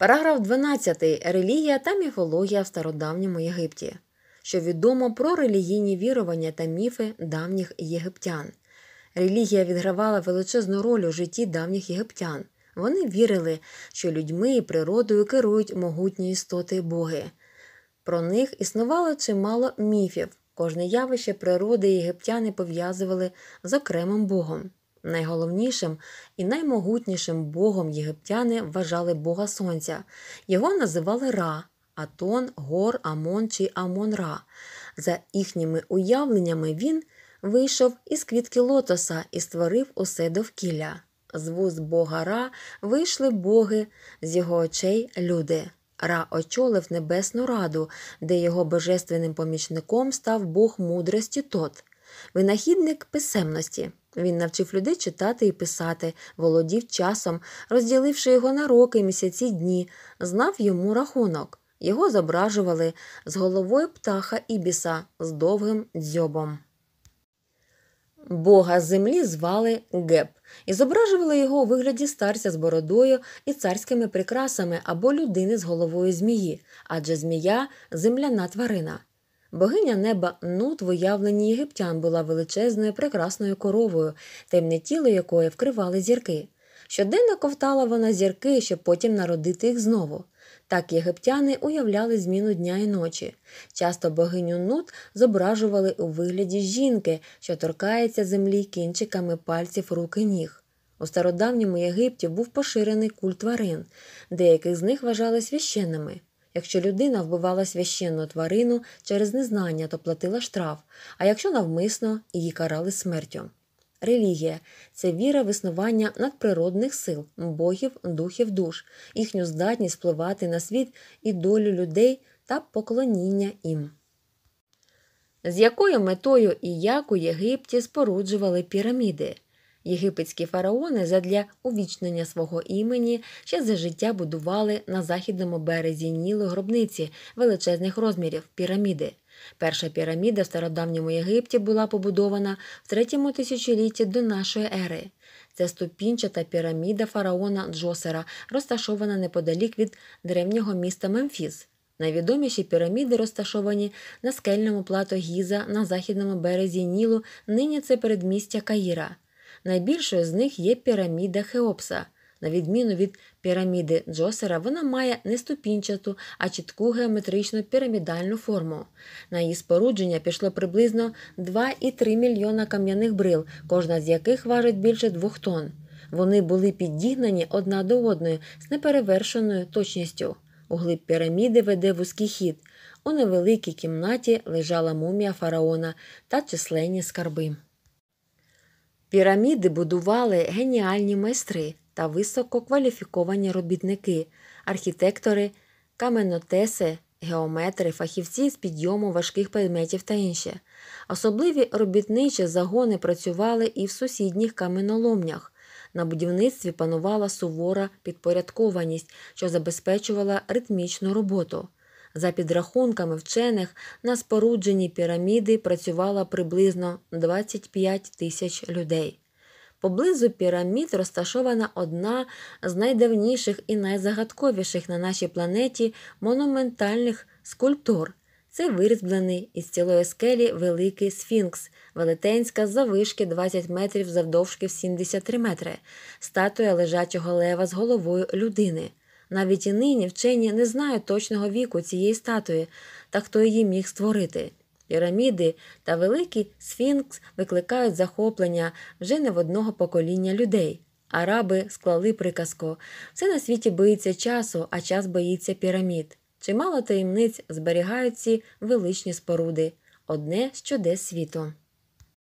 Параграф 12. Релігія та міфологія в стародавньому Єгипті, що відомо про релігійні вірування та міфи давніх єгиптян. Релігія відгравала величезну роль у житті давніх єгиптян. Вони вірили, що людьми і природою керують могутні істоти боги. Про них існувало чимало міфів. Кожне явище природи єгиптяни пов'язували з окремим богом. Найголовнішим і наймогутнішим богом єгиптяни вважали бога сонця. Його називали Ра, Атон, Гор, Амон чи Амон-Ра. За їхніми уявленнями він вийшов із квітки лотоса і створив усе довкілля. З вуз бога Ра вийшли боги, з його очей люди. Ра очолив Небесну Раду, де його божественним помічником став Бог мудрості Тот, винахідник писемності. Він навчив людей читати і писати, володів часом, розділивши його на роки, місяці, дні, знав йому рахунок. Його зображували з головою птаха Ібіса з довгим дзьобом. Бога землі звали Геп і зображували його у вигляді старця з бородою і царськими прикрасами або людини з головою змії, адже змія земляна тварина. Богиня неба Нут в уявленні єгиптян була величезною прекрасною коровою, темне тіло якої вкривали зірки. Щоденно ковтала вона зірки, щоб потім народити їх знову. Так єгиптяни уявляли зміну дня і ночі. Часто богиню Нут зображували у вигляді жінки, що торкається землі кінчиками пальців рук і ніг. У стародавньому Єгипті був поширений культ тварин, деяких з них вважали священними. Якщо людина вбивала священну тварину через незнання, то платила штраф, а якщо навмисно, її карали смертю. Релігія це віра в існування надприродних сил, богів, духів душ, їхню здатність впливати на світ і долю людей та поклоніння їм. З якою метою і як у Єгипті споруджували піраміди? Єгипетські фараони задля увічнення свого імені ще за життя будували на західному березі Нілу гробниці величезних розмірів піраміди. Перша піраміда в стародавньому Єгипті була побудована в третьому тисячолітті до нашої ери. Це ступінчата піраміда фараона Джосера, розташована неподалік від древнього міста Мемфіс. Найвідоміші піраміди розташовані на скельному плато Гіза на західному березі Нілу, нині це передмістя Каїра. Найбільшою з них є піраміда Хеопса. На відміну від піраміди Джосера, вона має не ступінчату, а чітку геометричну пірамідальну форму. На її спорудження пішло приблизно 2,3 мільйона кам'яних брил, кожна з яких важить більше двох тонн. Вони були підігнані одна до одної з неперевершеною точністю. У глиб піраміди веде вузький хід. У невеликій кімнаті лежала мумія фараона та численні скарби. Піраміди будували геніальні майстри та висококваліфіковані робітники, архітектори, каменотеси, геометри, фахівці з підйому важких предметів та інше. Особливі робітничі загони працювали і в сусідніх каменоломнях. На будівництві панувала сувора підпорядкованість, що забезпечувала ритмічну роботу. За підрахунками вчених на спорудженні піраміди працювало приблизно 25 тисяч людей. Поблизу пірамід розташована одна з найдавніших і найзагадковіших на нашій планеті монументальних скульптур. Це вирізблений із цілої скелі великий сфінкс, велетенська завишки 20 метрів завдовжки в 73 метри, статуя лежачого лева з головою людини. Навіть і нині вчені не знають точного віку цієї статуї та хто її міг створити. Піраміди та великий сфінкс викликають захоплення вже не в одного покоління людей. Араби склали приказку все на світі боїться часу, а час боїться пірамід. Чимало таємниць зберігають ці величні споруди, одне що десь світу.